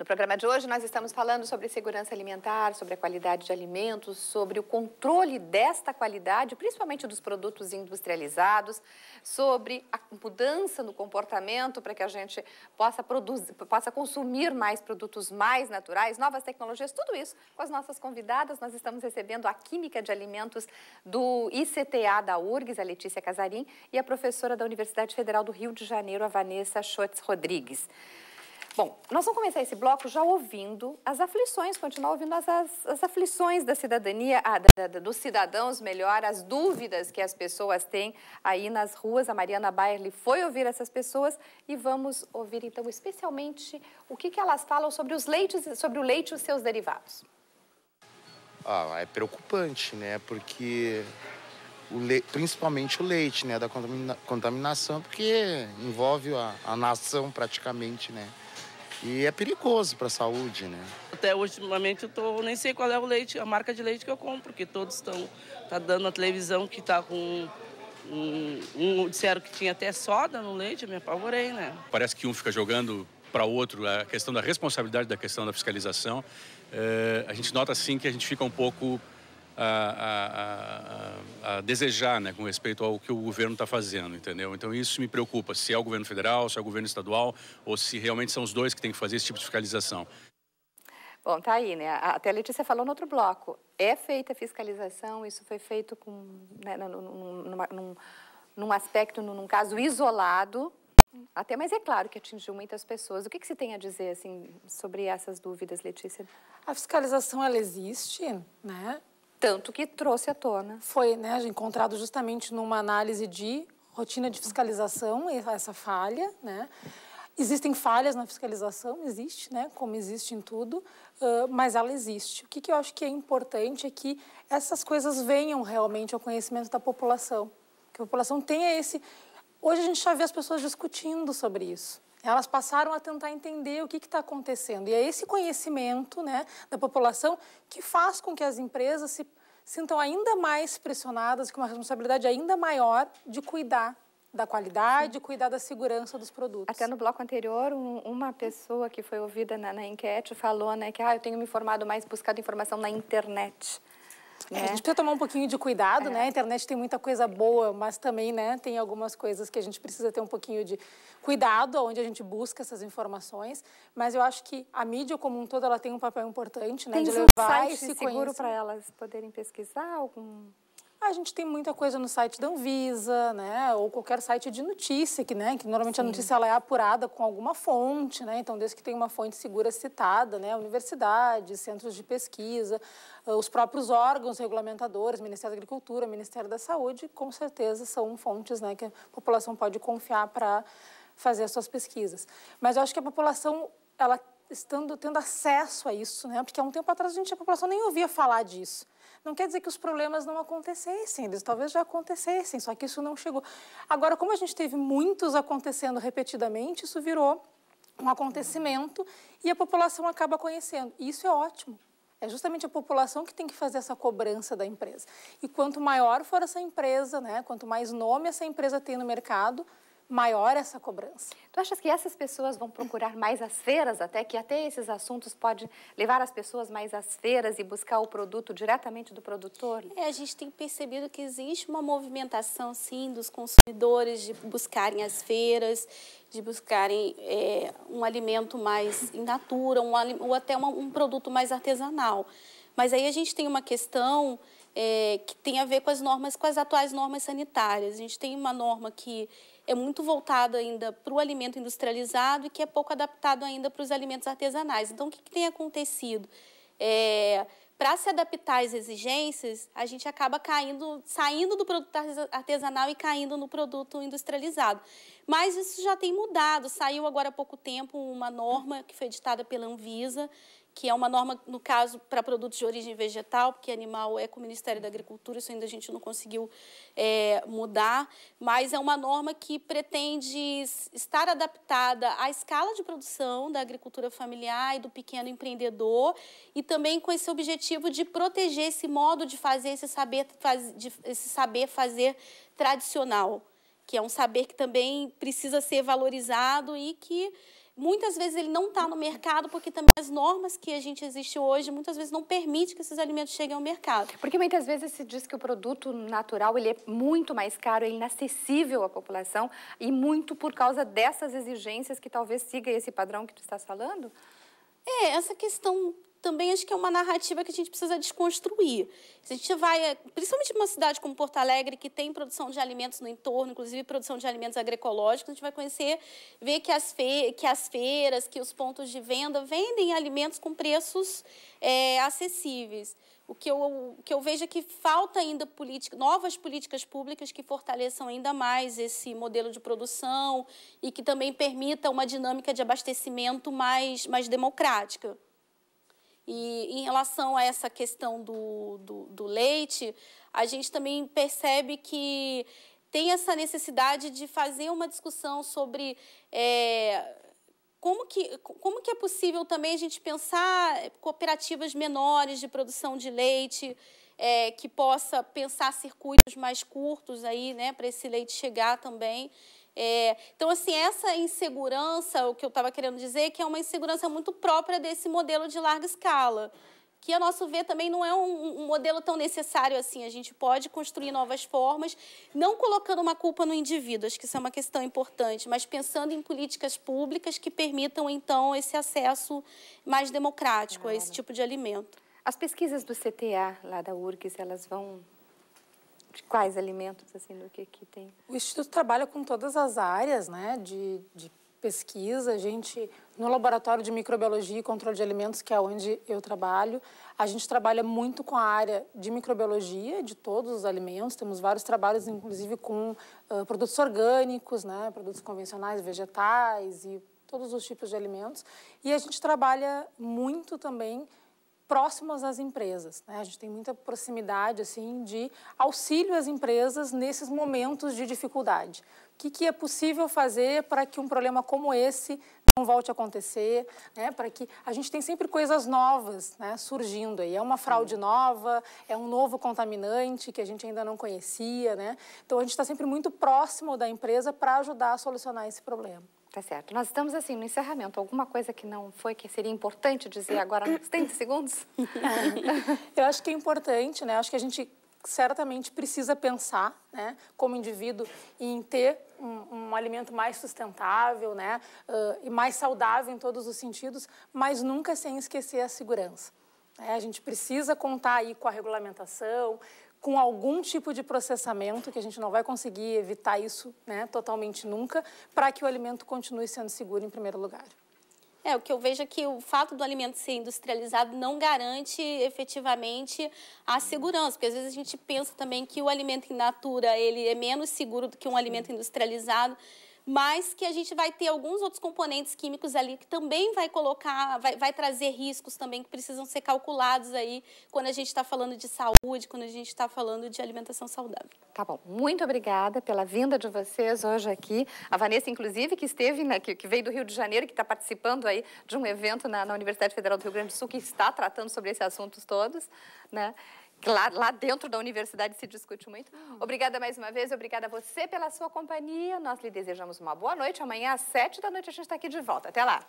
No programa de hoje, nós estamos falando sobre segurança alimentar, sobre a qualidade de alimentos, sobre o controle desta qualidade, principalmente dos produtos industrializados, sobre a mudança no comportamento para que a gente possa, produzir, possa consumir mais produtos mais naturais, novas tecnologias, tudo isso com as nossas convidadas. Nós estamos recebendo a química de alimentos do ICTA da URGS, a Letícia Casarim, e a professora da Universidade Federal do Rio de Janeiro, a Vanessa Schotz Rodrigues. Bom, nós vamos começar esse bloco já ouvindo as aflições, continuar ouvindo as, as, as aflições da cidadania, ah, da, da, dos cidadãos, melhor, as dúvidas que as pessoas têm aí nas ruas. A Mariana Bairli foi ouvir essas pessoas e vamos ouvir então especialmente o que, que elas falam sobre os leites, sobre o leite e os seus derivados. Ah, é preocupante, né? Porque o principalmente o leite, né, da contamina, contaminação, porque envolve a, a nação praticamente, né? E é perigoso para a saúde, né? Até ultimamente eu tô, nem sei qual é o leite, a marca de leite que eu compro, porque todos estão tá dando na televisão que tá com um, um, disseram que tinha até soda no leite, eu me apavorei, né? Parece que um fica jogando para outro a questão da responsabilidade da questão da fiscalização. É, a gente nota assim que a gente fica um pouco a, a, a, desejar né, com respeito ao que o governo está fazendo, entendeu? Então isso me preocupa, se é o governo federal, se é o governo estadual, ou se realmente são os dois que têm que fazer esse tipo de fiscalização. Bom, tá aí, né? Até a Letícia falou no outro bloco. É feita a fiscalização, isso foi feito com, né, num, num, num aspecto, num caso isolado, até, mas é claro que atingiu muitas pessoas. O que, que se tem a dizer assim sobre essas dúvidas, Letícia? A fiscalização ela existe, né? tanto que trouxe à tona. Foi né, encontrado justamente numa análise de rotina de fiscalização, essa falha, né? Existem falhas na fiscalização, existe, né? Como existe em tudo, uh, mas ela existe. O que, que eu acho que é importante é que essas coisas venham realmente ao conhecimento da população, que a população tenha esse. Hoje a gente já vê as pessoas discutindo sobre isso elas passaram a tentar entender o que está acontecendo. E é esse conhecimento né, da população que faz com que as empresas se sintam ainda mais pressionadas, com uma responsabilidade ainda maior de cuidar da qualidade, Sim. cuidar da segurança dos produtos. Até no bloco anterior, um, uma pessoa que foi ouvida na, na enquete falou né, que ah, eu tenho me informado mais, buscado informação na internet. Né? É, a gente precisa tomar um pouquinho de cuidado, é. né? A internet tem muita coisa boa, mas também, né, tem algumas coisas que a gente precisa ter um pouquinho de cuidado onde a gente busca essas informações. Mas eu acho que a mídia como um todo, ela tem um papel importante, né? Tem de levar um site esse seguro para elas poderem pesquisar algum a gente tem muita coisa no site da Anvisa, né? Ou qualquer site de notícia, que, né? que normalmente Sim. a notícia ela é apurada com alguma fonte, né? Então, desde que tem uma fonte segura citada, né? Universidades, centros de pesquisa, eh, os próprios órgãos regulamentadores, Ministério da Agricultura, Ministério da Saúde, com certeza são fontes né, que a população pode confiar para fazer as suas pesquisas. Mas eu acho que a população, ela estando tendo acesso a isso, né? Porque há um tempo atrás a gente, a população nem ouvia falar disso. Não quer dizer que os problemas não acontecessem, eles talvez já acontecessem, só que isso não chegou. Agora, como a gente teve muitos acontecendo repetidamente, isso virou um acontecimento e a população acaba conhecendo. E isso é ótimo. É justamente a população que tem que fazer essa cobrança da empresa. E quanto maior for essa empresa, né, quanto mais nome essa empresa tem no mercado, maior essa cobrança. Tu achas que essas pessoas vão procurar mais as feiras até que até esses assuntos pode levar as pessoas mais às feiras e buscar o produto diretamente do produtor? É, a gente tem percebido que existe uma movimentação sim dos consumidores de buscarem as feiras, de buscarem é, um alimento mais in natura, um, ou até uma, um produto mais artesanal. Mas aí a gente tem uma questão é, que tem a ver com as normas, com as atuais normas sanitárias. A gente tem uma norma que é muito voltado ainda para o alimento industrializado e que é pouco adaptado ainda para os alimentos artesanais. Então, o que, que tem acontecido? É, para se adaptar às exigências, a gente acaba caindo, saindo do produto artesanal e caindo no produto industrializado. Mas isso já tem mudado. Saiu agora há pouco tempo uma norma que foi editada pela Anvisa, que é uma norma, no caso, para produtos de origem vegetal, porque animal é com o Ministério da Agricultura, isso ainda a gente não conseguiu é, mudar, mas é uma norma que pretende estar adaptada à escala de produção da agricultura familiar e do pequeno empreendedor, e também com esse objetivo de proteger esse modo de fazer, esse saber, faz, de, esse saber fazer tradicional, que é um saber que também precisa ser valorizado e que Muitas vezes ele não está no mercado porque também as normas que a gente existe hoje muitas vezes não permite que esses alimentos cheguem ao mercado. Porque muitas vezes se diz que o produto natural ele é muito mais caro, ele é inacessível à população e muito por causa dessas exigências que talvez siga esse padrão que tu estás falando? É, essa questão também acho que é uma narrativa que a gente precisa desconstruir. Se a gente vai, eh, principalmente uma cidade como Porto Alegre, que tem produção de alimentos no entorno, inclusive produção de alimentos agroecológicos, a gente vai conhecer, ver que as, fe, que as feiras, que os pontos de venda vendem alimentos com preços é, acessíveis. O que, eu, o que eu vejo é que falta ainda política, novas políticas públicas que fortaleçam ainda mais esse modelo de produção e que também permita uma dinâmica de abastecimento mais, mais democrática. E em relação a essa questão do, do, do leite, a gente também percebe que tem essa necessidade de fazer uma discussão sobre é, como, que, como que é possível também a gente pensar cooperativas menores de produção de leite, é, que possa pensar circuitos mais curtos aí, né, para esse leite chegar também. É, então, assim, essa insegurança, o que eu estava querendo dizer, é que é uma insegurança muito própria desse modelo de larga escala, que, a nosso ver, também não é um, um modelo tão necessário assim. A gente pode construir novas formas, não colocando uma culpa no indivíduo, acho que isso é uma questão importante, mas pensando em políticas públicas que permitam, então, esse acesso mais democrático claro. a esse tipo de alimento. As pesquisas do CTA, lá da URGS, elas vão de quais alimentos, assim, do que, que tem? O Instituto trabalha com todas as áreas, né, de, de pesquisa. A gente, no Laboratório de Microbiologia e Controle de Alimentos, que é onde eu trabalho, a gente trabalha muito com a área de microbiologia de todos os alimentos. Temos vários trabalhos, inclusive, com uh, produtos orgânicos, né, produtos convencionais, vegetais e todos os tipos de alimentos. E a gente trabalha muito também próximas às empresas. Né? A gente tem muita proximidade assim de auxílio às empresas nesses momentos de dificuldade. O que, que é possível fazer para que um problema como esse não volte a acontecer, né? Para que a gente tem sempre coisas novas, né? Surgindo aí é uma fraude nova, é um novo contaminante que a gente ainda não conhecia, né? Então a gente está sempre muito próximo da empresa para ajudar a solucionar esse problema. Tá certo. Nós estamos assim no encerramento. Alguma coisa que não foi que seria importante dizer agora nos 30 segundos? Eu acho que é importante, né? Acho que a gente certamente precisa pensar, né, como indivíduo, em ter um, um alimento mais sustentável, né, uh, e mais saudável em todos os sentidos, mas nunca sem esquecer a segurança. É, a gente precisa contar aí com a regulamentação, com algum tipo de processamento, que a gente não vai conseguir evitar isso né, totalmente nunca, para que o alimento continue sendo seguro em primeiro lugar. É, o que eu vejo é que o fato do alimento ser industrializado não garante efetivamente a segurança, porque às vezes a gente pensa também que o alimento in natura ele é menos seguro do que um alimento industrializado mas que a gente vai ter alguns outros componentes químicos ali que também vai colocar, vai, vai trazer riscos também que precisam ser calculados aí quando a gente está falando de saúde, quando a gente está falando de alimentação saudável. Tá bom. Muito obrigada pela vinda de vocês hoje aqui. A Vanessa, inclusive, que esteve, que, que veio do Rio de Janeiro, que está participando aí de um evento na, na Universidade Federal do Rio Grande do Sul, que está tratando sobre esses assuntos todos né? Lá, lá, dentro da universidade se discute muito. Obrigada mais uma vez, obrigada a você pela sua companhia. Nós lhe desejamos uma boa noite. Amanhã às sete da noite a gente está aqui de volta. Até lá!